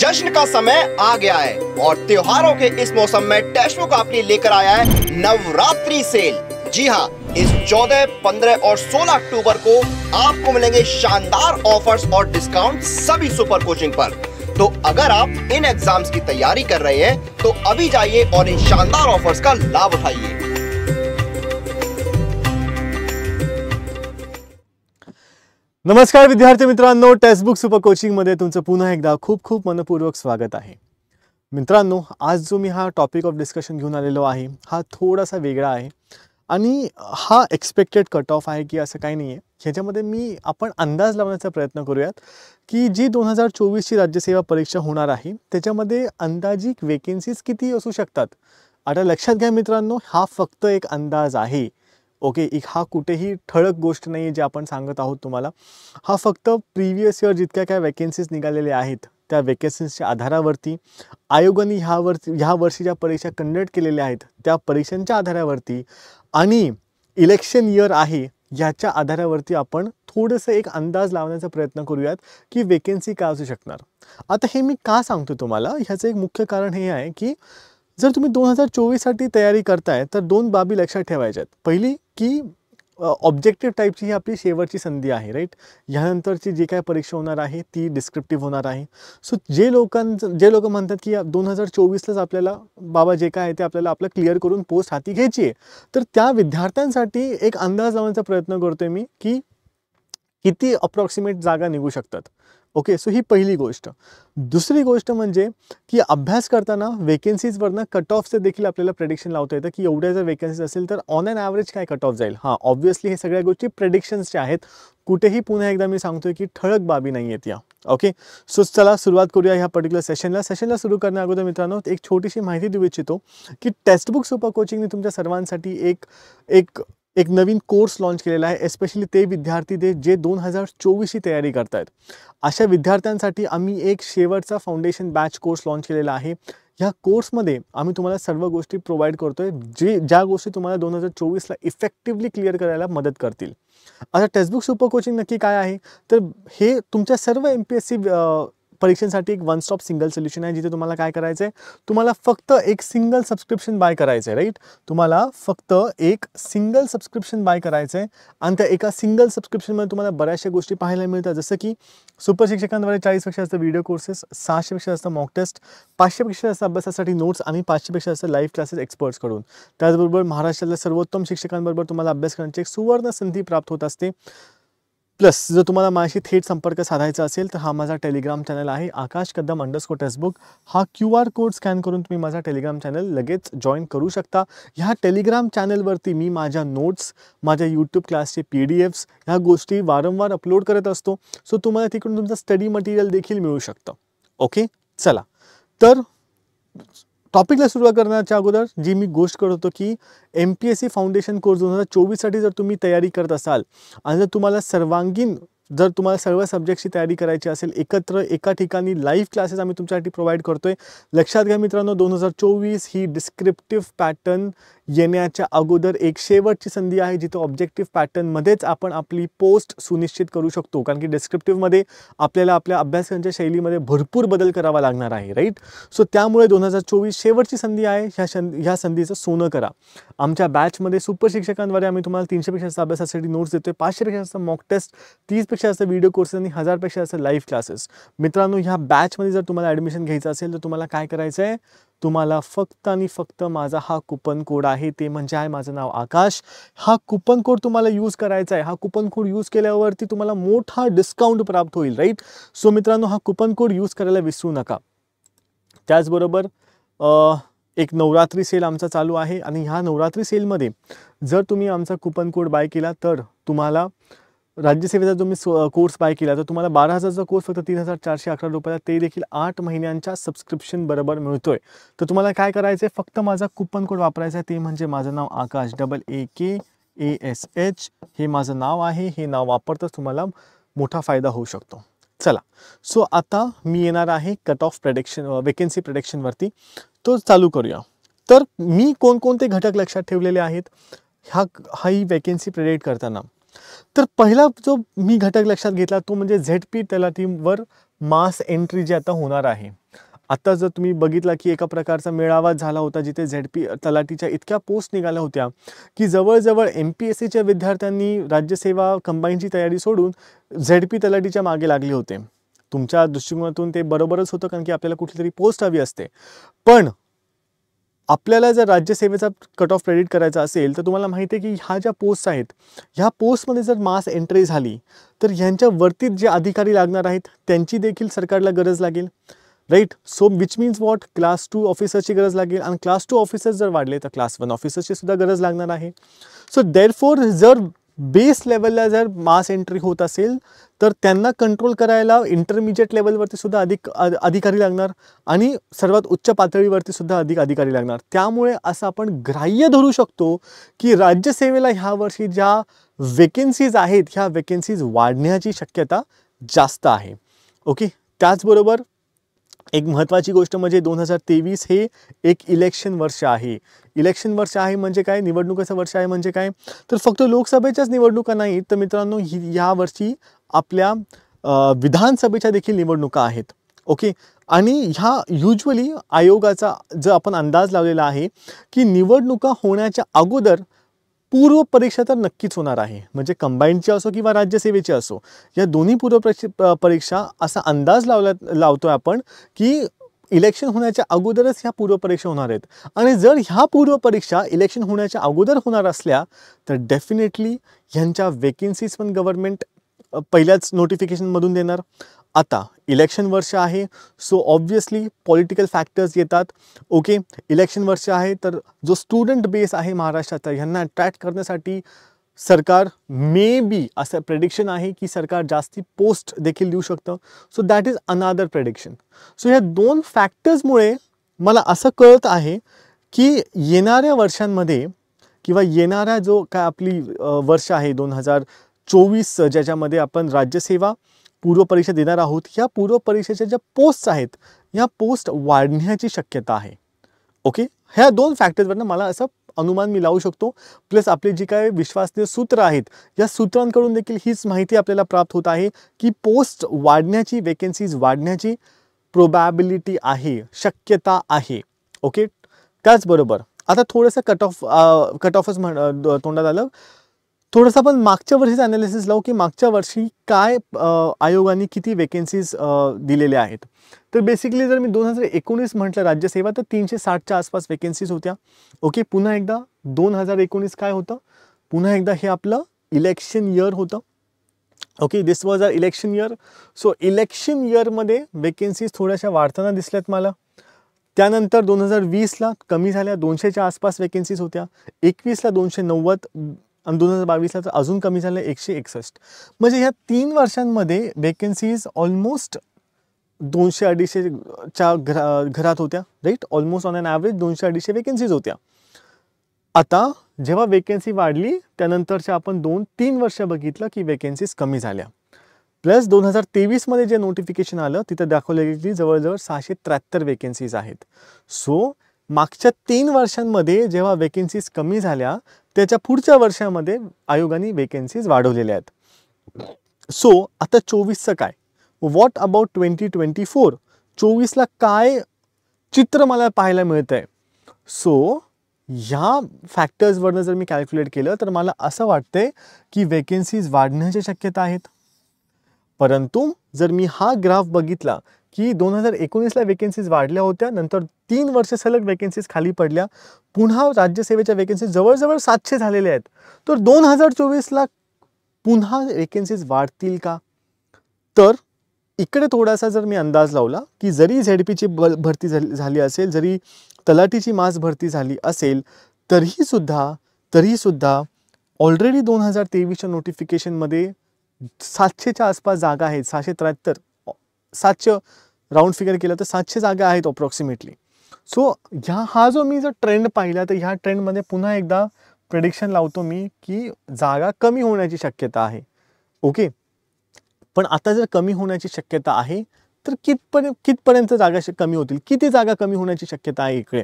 जश्न का समय आ गया है और त्योहारों के इस मौसम में टेस्टो का अपनी लेकर आया है नवरात्रि सेल जी हाँ इस 14, 15 और 16 अक्टूबर को आपको मिलेंगे शानदार ऑफर्स और डिस्काउंट सभी सुपर कोचिंग पर तो अगर आप इन एग्जाम्स की तैयारी कर रहे हैं तो अभी जाइए और इन शानदार ऑफर्स का लाभ उठाइए नमस्कार विद्यार्थी मित्रांनो टेक्स्टबुक सुपर कोचिंगमध्ये तुमचं पुन्हा एकदा खूप खूप मनपूर्वक स्वागत आहे मित्रांनो आज जो मी हा टॉपिक ऑफ डिस्कशन घेऊन आलेलो आहे हा थोडासा वेगळा आहे आणि हा एक्सपेक्टेड कट ऑफ आहे की असं काही नाही आहे ह्याच्यामध्ये मी आपण अंदाज लावण्याचा प्रयत्न करूयात की जी दोन हजार चोवीसची राज्यसेवा परीक्षा होणार आहे त्याच्यामध्ये अंदाजिक वेकेन्सीज किती असू शकतात आता लक्षात घ्या मित्रांनो हा फक्त एक अंदाज आहे ओके एक हा कुठेही ठळक गोष्ट नाही आहे जे आपण सांगत आहोत तुम्हाला हा फक्त प्रिव्हियस इयर जितक्या काय वॅकेन्सीज निघालेल्या आहेत त्या वॅकेन्सीजच्या आधारावरती आयोगाने ह्या ह्या वर्षी ज्या परीक्षा कंडक्ट केलेल्या आहेत त्या परीक्षांच्या आधारावरती आणि इलेक्शन इयर आहे ह्याच्या आधारावरती आपण थोडंसं एक अंदाज लावण्याचा प्रयत्न करूयात की वेकेन्सी काय असू शकणार आता हे मी का सांगतो तुम्हाला ह्याचं एक मुख्य कारण हे आहे की जर तुम्ही दोन हजार चोवीससाठी तयारी करताय तर दोन बाबी लक्षात ठेवायच्या आहेत पहिली की ऑब्जेक्टिव्ह टाईपची ही आपली शेवटची संधी आहे राईट ह्यानंतरची जी काय परीक्षा होणार आहे ती डिस्क्रिप्टिव्ह होणार आहे सो जे लोकांचं जे लोक म्हणतात की दोन हजार चोवीसलाच आपल्याला बाबा जे काय आहे ते आपल्याला आपलं क्लिअर करून पोस्ट हाती घ्यायची आहे तर त्या विद्यार्थ्यांसाठी एक अंदाज लावण्याचा प्रयत्न करतोय मी की किती अप्रॉक्सिमेट जागा निघू शकतात ओके सो ही पहिली गोष्ट दुसरी गोष्ट म्हणजे की अभ्यास करताना वेकन्सीजवरनं कट ऑफचे देखील आपल्याला प्रेडिक्शन लावता येतं की एवढ्या जर वेकन्सीज असेल तर ऑन अँड ॲव्हरेज काय कट ऑफ जाईल हां ऑब्व्हियसली हे सगळ्या गोष्टी प्रेडिक्शन्सच्या आहेत कुठेही पुन्हा एकदा मी सांगतोय की ठळक बाबी नाही आहेत या ओके सो चला सुरुवात करूया ह्या पर्टिक्युलर सेशनला सेशनला सुरू करण्या अगोदर मित्रांनो एक छोटीशी माहिती देऊ इच्छितो की टेक्स्टबुक सुपर कोचिंगने तुमच्या सर्वांसाठी एक एक एक नवीन कोर्स लाँच केलेला आहे एस्पेशली ते विद्यार्थी दे जे दोन हजार चोवीसची तयारी करत आहेत अशा विद्यार्थ्यांसाठी आम्ही एक शेवटचा फाउंडेशन बॅच कोर्स लॉन्च केलेला आहे ह्या कोर्समध्ये आम्ही तुम्हाला सर्व गोष्टी प्रोव्हाइड करतो आहे जे ज्या गोष्टी तुम्हाला दोन हजार चोवीसला इफेक्टिव्हली क्लिअर करायला मदत करतील आता टेक्स्टबुक सुपर कोचिंग नक्की काय आहे तर हे तुमच्या सर्व एम पी एस सी परीक्षेसाठी एक वन स्टॉप सिंगल सोल्युशन आहे जिथे तुम्हाला काय करायचं आहे तुम्हाला फक्त एक सिंगल सबस्क्रिप्शन बाय करायचं आहे राईट तुम्हाला फक्त एक सिंगल सबस्क्रिप्शन बाय करायचं आहे आणि त्या एका सिंगल सबस्क्रिप्शनमध्ये तुम्हाला बऱ्याचशा गोष्टी पाहायला मिळतात जसं की सुपर शिक्षकांद्वारे चाळीसपेक्षा जास्त व्हिडिओ कोर्सेस सहाशेपेक्षा जास्त मॉक टेस्ट पाचशेपेक्षा जास्त अभ्यासासाठी नोट्स आणि पाचशेपेक्षा जास्त लाईव्ह क्लासेस एक्सपर्ट्सकडून त्याचबरोबर महाराष्ट्रातल्या सर्वोत्तम शिक्षकांबरोबर तुम्हाला अभ्यास करण्याची एक सुवर्ण संधी प्राप्त होत असते प्लस जो तुम्हारा मैं थेट संपर्क साधा तो तर हा माझा टेलिग्राम चैनल है आकाश कदम अंडरस्को टेक्सबुक हा क्यू आर कोड स्कैन करून तुम्हें मज़ा टेलिग्राम चैनल लगे जॉइन करू शता हा टेलिग्राम चॅनलवरती मी मजा नोट्स मज़े यूट्यूब क्लास क्लासचे पी डी एफ्स हा गोषी वारंवार अपलोड करत सो तुम्हारा तिकडून तुम स्टडी मटेरियल देखी मिलू शकता ओके चला तर टॉपिकला सुरुवात करण्याच्या अगोदर जी मी गोष्ट करत होतो की M P S C foundation course दोन हजार चोवीससाठी जर तुम्ही तयारी करत असाल आणि जर तुम्हाला सर्वांगीण जर तुम्हाला सर्व सब्जेक्टची तयारी करायची असेल एकत्र एका ठिकाणी लाईव्ह क्लासेस आम्ही तुमच्यासाठी प्रोव्हाइड करतो आहे लक्षात घ्या मित्रांनो दोन हजार चोवीस ही डिस्क्रिप्टिव्ह पॅटर्न येण्याच्या अगोदर एक शेवटची संधी आहे जिथं ऑब्जेक्टिव्ह पॅटर्नमध्येच आपण आपली पोस्ट सुनिश्चित करू शकतो कारण की डिस्क्रिप्टिव्हमध्ये आपल्याला आपल्या अभ्यासकांच्या शैलीमध्ये भरपूर बदल करावा लागणार आहे राईट सो त्यामुळे दोन हजार चोवीस शेवटची संधी आहे ह्या संधी ह्या संधीचं सोनं करा आमच्या बॅचमध्ये सुपर शिक्षकांद्वारे आम्ही तुम्हाला तीनशेपेक्षा जास्त अभ्यासासाठी नोट्स देतोय पाचशेपेक्षा जास्त मॉक टेस्ट तीसपेक्षा जास्त व्हिडिओ कोर्सेस आणि हजारपेक्षा जास्त लाईव्ह क्लासेस मित्रांनो ह्या बॅचमध्ये जर तुम्हाला ॲडमिशन घ्यायचं असेल तर तुम्हाला काय करायचं आहे तुम्हाला फक्त आणि फक्त माझा हा कुपन कोड आहे ते म्हणजे आहे माझं नाव आकाश हा कुपन कोड तुम्हाला यूज करायचा आहे हा कुपन कोड यूज केल्यावरती तुम्हाला मोठा डिस्काउंट प्राप्त होईल राईट सो मित्रांनो हा कुपन कोड यूज करायला विसरू नका त्याचबरोबर एक नवरात्री सेल आमचा चालू आहे आणि ह्या नवरात्री सेलमध्ये जर तुम्ही आमचा कुपन कोड बाय केला तर तुम्हाला राज्य सेवेचा जो मी कोर्स बाय तो तुम्हारा बारह हज़ार हजारचा कोर्स फक्त तीन हजार चारशे अकरा रुपया ते देखील आठ महिन्यांच्या सब्सक्रिप्शन बराबर मिळतोय तर तो तुम्हारा करायचं आहे फक्त माझा कुपन कोड वापरायचा आहे ते म्हणजे नाव Akash double A K A S H ये माझं नाव है ये नाव वपरता तुम्हारा मोटा फायदा हो शकतो चला सो आता मी येणार आहे कट ऑफ प्रडिक्शन वेकेन्सी वरती तो चालू करूया तर मी को घटक लक्षा ठेवलेले आहेत ह्या ही वेकेन्सी प्रेडिक्ट करताना तर पहिला जो मी घटक लक्षात घेतला तो म्हणजे झेड पी तलाठीवर मास एंट्री जी आता होणार आहे आता जर तुम्ही बघितला की एका प्रकारचा मेळावा झाला होता जिथे झेड पी तलाठीच्या इतक्या पोस्ट निघाल्या होत्या की जवळजवळ एम पी एस सीच्या विद्यार्थ्यांनी राज्यसेवा कंबाईनची तयारी सोडून झेड पी तलाठीच्या मागे लागले होते तुमच्या दृष्टिकोनातून ते बरोबरच होतं कारण की आपल्याला कुठली तरी पोस्ट हवी असते पण आपल्याला जर राज्यसेवेचा कट ऑफ क्रेडिट करायचा असेल तर तुम्हाला माहिती आहे की ह्या ज्या पोस्ट आहेत ह्या पोस्टमध्ये जर मास एंट्री झाली तर ह्यांच्यावरतीच जे अधिकारी लागणार आहेत त्यांची देखील सरकारला गरज लागेल right so which means what class two ऑफिसरची गरज लागेल आणि क्लास टू ऑफिसर जर वाढले तर क्लास वन ऑफिसरची सुद्धा गरज लागणार आहे सो देअर जर बेस लेवलला जर मास एंट्री होत असेल तर त्यांना कंट्रोल करायला इंटरमिजिएट लेवलवरती सुद्धा अधिक अधिकारी लागणार आणि सर्वात उच्च पातळीवरती सुद्धा अधिक अधिकारी लागणार त्यामुळे असं आपण ग्राह्य धरू शकतो की राज्यसेवेला ह्या वर्षी ज्या वेकेन्सीज आहेत ह्या वेकेन्सीज वाढण्याची शक्यता जास्त आहे ओके त्याचबरोबर एक महत्त्वाची गोष्ट म्हणजे दोन हजार तेवीस हे एक इलेक्शन वर्ष आहे इलेक्शन वर्ष आहे म्हणजे काय निवडणुकीचं वर्ष आहे म्हणजे काय तर फक्त लोकसभेच्याच निवडणुका नाहीत तर मित्रांनो ही वर्षी आपल्या विधानसभेच्या देखील निवडणुका आहेत ओके आणि ह्या युजली आयोगाचा जो आपण अंदाज लावलेला आहे की निवडणुका होण्याच्या अगोदर पूर्व परीक्षा तर नक्कीच होणार आहे म्हणजे कंबाईंडची असो किंवा राज्यसेवेची असो या दोन्ही पूर्व परीक्षा असा अंदाज लावला लावतो आपण की इलेक्शन होण्याच्या अगोदरच ह्या पूर्वपरीक्षा होणार आहेत आणि जर ह्या पूर्वपरीक्षा इलेक्शन होण्याच्या अगोदर होणार असल्या तर डेफिनेटली ह्यांच्या वेकेन्सीज पण गव्हर्नमेंट पहिल्याच नोटिफिकेशनमधून देणार आता इलेक्शन वर्ष आहे सो ऑब्वियसली पॉलिटिकल फॅक्टर्स येतात ओके इलेक्शन वर्ष आहे तर जो स्टुडंट बेस आहे महाराष्ट्राचा ह्यांना अट्रॅक्ट करण्यासाठी सरकार मे बी असं प्रेडिक्शन आहे की सरकार जास्ती पोस्ट देखील देऊ शकतं so that is another prediction so ह्या दोन फॅक्टर्समुळे मला असं कळत आहे की येणाऱ्या वर्षांमध्ये किंवा येणारा जो काय आपली वर्ष आहे दोन हजार चोवीस ज्याच्यामध्ये आपण राज्यसेवा पूर्वपरीक्षा देणार आहोत ह्या पूर्वपरीक्षेच्या ज्या पोस्ट आहेत या पोस्ट वाढण्याची शक्यता आहे ओके ह्या दोन फॅक्टर्सवरनं मला असं अनुमान मी लावू शकतो प्लस आपले जी काय विश्वासनीय सूत्र आहेत या सूत्रांकडून देखील हीच माहिती आपल्याला प्राप्त होत आहे की पोस्ट वाढण्याची वेकेन्सीज वाढण्याची प्रोबॅबिलिटी आहे शक्यता आहे ओके त्याचबरोबर आता थोडंसं कट ऑफ कट ऑफच म्हण तोंडात आलं थोडंसं आपण मागच्या वर्षीचं अनालिसिस लावू की मागच्या वर्षी काय आयोगाने किती वेकेन्सीज दिलेल्या आहेत तर बेसिकली जर मी दोन हजार एकोणीस म्हटलं राज्यसेवा तर तीनशे साठच्या आसपास वेकेन्सीज होत्या ओके पुन्हा एकदा दोन हजार एकोणीस काय होतं पुन्हा एकदा हे आपलं इलेक्शन इयर होतं okay this was our election year so election इयरमध्ये वेकेन्सीज थोड्याशा वाढताना दिसल्यात मला त्यानंतर दोन हजार वीसला कमी झाल्या दोनशेच्या आसपास वेकेन्सीज होत्या एकवीसला दोनशे नव्वद आणि दोन हजार बावीसला तर अजून कमी झालं एकशे एकसष्ट म्हणजे ह्या तीन वर्षांमध्ये वेकन्सीज ऑलमोस्ट दोनशे अडीचशेच्या घरा घरात होत्या right almost on an average दोनशे अडीचशे वेकन्सीज होत्या आता जेव्हा वेकन्सी वाढली त्यानंतरच्या आपण दोन तीन वर्ष बघितलं की वेकन्सीज कमी झाल्या प्लस दोन हजार तेवीसमध्ये जे नोटिफिकेशन आलं तिथं दाखवलं गेली जवळजवळ सहाशे त्र्याहत्तर वेकन्सीज आहेत सो मागच्या तीन वर्षांमध्ये जेव्हा वेकेन्सीज कमी झाल्या त्याच्या पुढच्या वर्षामध्ये आयोगाने वेकेन्सीज वाढवलेल्या आहेत सो आता चोवीसचं काय what about twenty twenty four चोवीसला काय चित्र मला पाहायला मिळतं आहे सो ह्या फॅक्टर्सवरनं जर मी कॅल्क्युलेट केलं तर मला असं वाटतंय की वेकेन्सीज वाढण्याची शक्यता आहेत परंतु जर मी हा ग्राफ बघितला की दोन हजार एकोणीसला वेकेन्सीज वाढल्या होत्या नंतर तीन वर्ष सलग वेकेन्सीज खाली पडल्या पुन्हा राज्यसेवेच्या वेकेन्सीज जवळजवळ सातशे झालेल्या आहेत तर दोन हजार चोवीसला पुन्हा वेकेन्सीज वाढतील का तर इकडे थोडासा जर मी अंदाज लावला की जरी झेड पीची ब भरती झाली असेल जरी तलाठीची मास भरती झाली असेल तरीसुद्धा तरीसुद्धा ऑलरेडी दोन हजार तेवीसच्या नोटिफिकेशनमध्ये सातशेच्या आसपास जागा आहेत सहाशे त्र्याहत्तर सातशे राऊंड फिगर केलं तर सातशे जागा आहेत अप्रॉक्सिमेटली सो ह्या हा जो मी जर ट्रेंड पाहिला तर ह्या ट्रेंडमध्ये पुन्हा एकदा प्रेडिक्शन लावतो मी की जागा कमी होण्याची शक्यता आहे ओके पण आता जर कमी होण्याची शक्यता आहे तर कितपर्यंत कितपर्यंत जागा कमी होतील किती जागा कमी होण्याची शक्यता आहे इकडे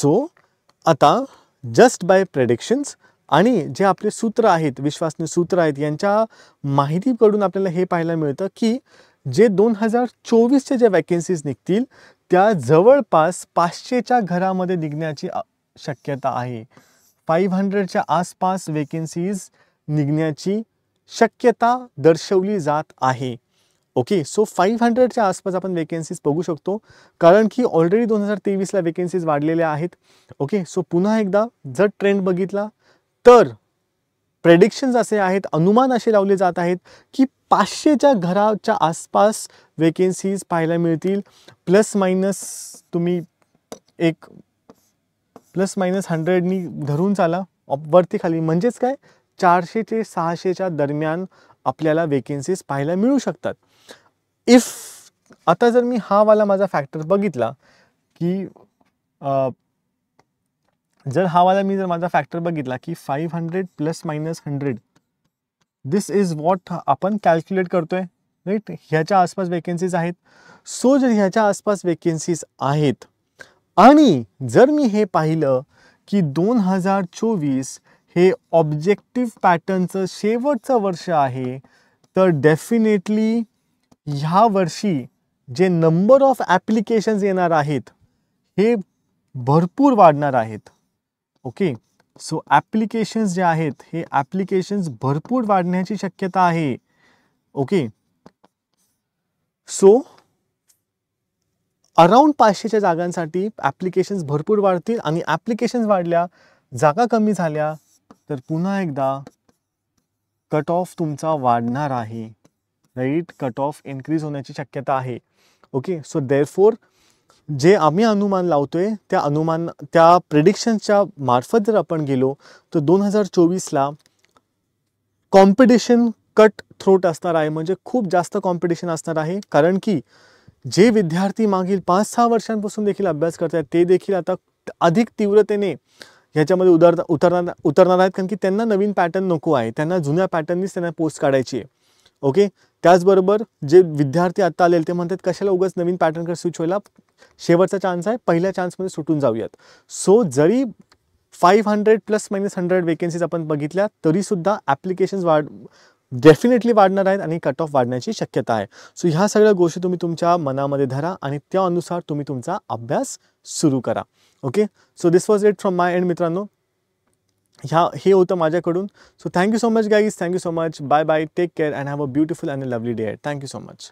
सो आता जस्ट बाय प्रेडिक्शन्स आणि जे आपले सूत्र आहेत विश्वासनीय सूत्र आहेत यांच्या माहितीकडून आपल्याला हे पाहायला मिळतं की जे दोन हजार चोवीसच्या ज्या वॅकेन्सीज निघतील त्या जवळपास पाचशेच्या घरामध्ये निघण्याची शक्यता आहे फाईव्ह हंड्रेडच्या आसपास वेकेन्सीज निघण्याची शक्यता दर्शवली जात आहे ओके सो फाईव्ह हंड्रेडच्या आसपास आपण वेकेन्सीज बघू शकतो कारण की ऑलरेडी दोन हजार तेवीसला वेकेन्सीज वाढलेल्या आहेत ओके सो पुन्हा एकदा जर ट्रेंड बघितला तर प्रेडिक्शन्स असे आहेत अनुमान असे लावले जात आहेत की पाचशेच्या घराच्या आसपास वेकेन्सीज पाहायला मिळतील प्लस मायनस तुम्ही एक प्लस मायनस हंड्रेडनी धरून चाला वरती खाली म्हणजेच काय चारशे ते सहाशेच्या दरम्यान आपल्याला वेकेन्सीज पाहायला मिळू शकतात इफ आता जर मी हा वाला माझा फॅक्टर बघितला की जर हा वाला मी जर माझा फॅक्टर बघितला की five hundred plus minus hundred this is what आपण कॅल्क्युलेट करतोय राईट ह्याच्या आसपास वेकेन्सीज आहेत सो जर ह्याच्या आसपास वेकेन्सीज आहेत आणि जर मी हे पाहिलं की दोन हजार चोवीस हे ऑब्जेक्टिव्ह पॅटर्नचं शेवटचं वर्ष आहे तर डेफिनेटली ह्या वर्षी जे नंबर ऑफ ॲप्लिकेशन्स येणार आहेत हे भरपूर वाढणार आहेत ओके सो ॲप्लिकेशन्स जे आहेत हे ॲप्लिकेशन्स भरपूर वाढण्याची शक्यता आहे ओके सो अराऊंड पाचशेच्या जागांसाठी ॲप्लिकेशन्स भरपूर वाढतील आणि ॲप्लिकेशन्स वाढल्या जागा कमी झाल्या तर पुन्हा एकदा कट ऑफ तुमचा वाढणार आहे राईट कट ऑफ इन्क्रीज होण्याची शक्यता आहे ओके सो देअर फोर जे आम्ही अनुमान लावतो आहे त्या अनुमान त्या प्रिडिक्शन्सच्या मार्फत जर आपण गेलो तर दोन हजार चोवीसला कॉम्पिटिशन कट थ्रोट असणार आहे म्हणजे खूप जास्त कॉम्पिटिशन असणार आहे कारण की जे विद्यार्थी मागील पाच सहा वर्षांपासून देखील अभ्यास करत आहेत ते देखील आता अधिक तीव्रतेने ह्याच्यामध्ये उदर उतरणार उतरणार आहेत कारण की त्यांना नवीन पॅटर्न नको आहे त्यांना जुन्या पॅटर्ननीच त्यांना पोस्ट काढायची आहे ओके त्याचबरोबर जे विद्यार्थी आत्ता आलेले ते म्हणतात कशाला उगाच नवीन पॅटर्नकडे स्विच होईल शेवटचा चान्स आहे पहिल्या चान्समध्ये सुटून जाऊयात सो जरी five hundred plus minus hundred vacancies आपण बघितल्या तरीसुद्धा ॲप्लिकेशन्स वाढ डेफिनेटली वाढणार आहेत आणि कट ऑफ वाढण्याची शक्यता आहे सो ह्या सगळ्या गोष्टी तुम्ही तुमच्या मनामध्ये धरा आणि अनुसार तुम्ही तुमचा अभ्यास सुरू करा okay so this was it from my end मित्रांनो ह्या हे होतं माझ्याकडून so thank you so much guys thank you so much bye bye take care and have a beautiful and a lovely day thank you so much